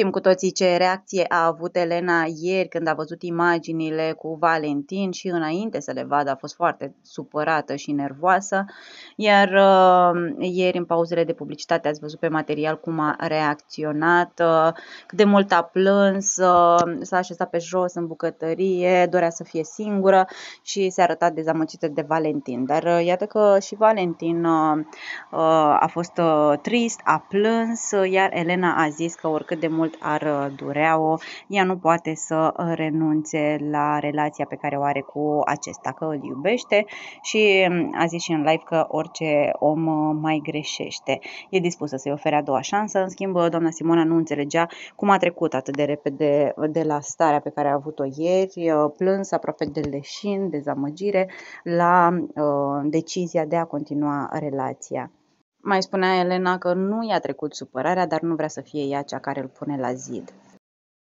Știm cu toții ce reacție a avut Elena ieri când a văzut imaginile cu Valentin și înainte să le vadă a fost foarte supărată și nervoasă, iar uh, ieri în pauzele de publicitate ați văzut pe material cum a reacționat, uh, cât de mult a plâns, uh, s-a așezat pe jos în bucătărie, dorea să fie singură și s-a arătat dezamăgită de Valentin. Dar uh, iată că și Valentin uh, uh, a fost uh, trist, a plâns, uh, iar Elena a zis că oricât de mult mult ar uh, durea-o, ea nu poate să uh, renunțe la relația pe care o are cu acesta, că îl iubește și um, a zis și în live că orice om uh, mai greșește. E dispusă să-i ofere a doua șansă, în schimb doamna Simona nu înțelegea cum a trecut atât de repede de la starea pe care a avut-o ieri, plâns aproape de leșin, dezamăgire, la uh, decizia de a continua relația. Mai spunea Elena că nu i-a trecut supărarea, dar nu vrea să fie ea cea care îl pune la zid.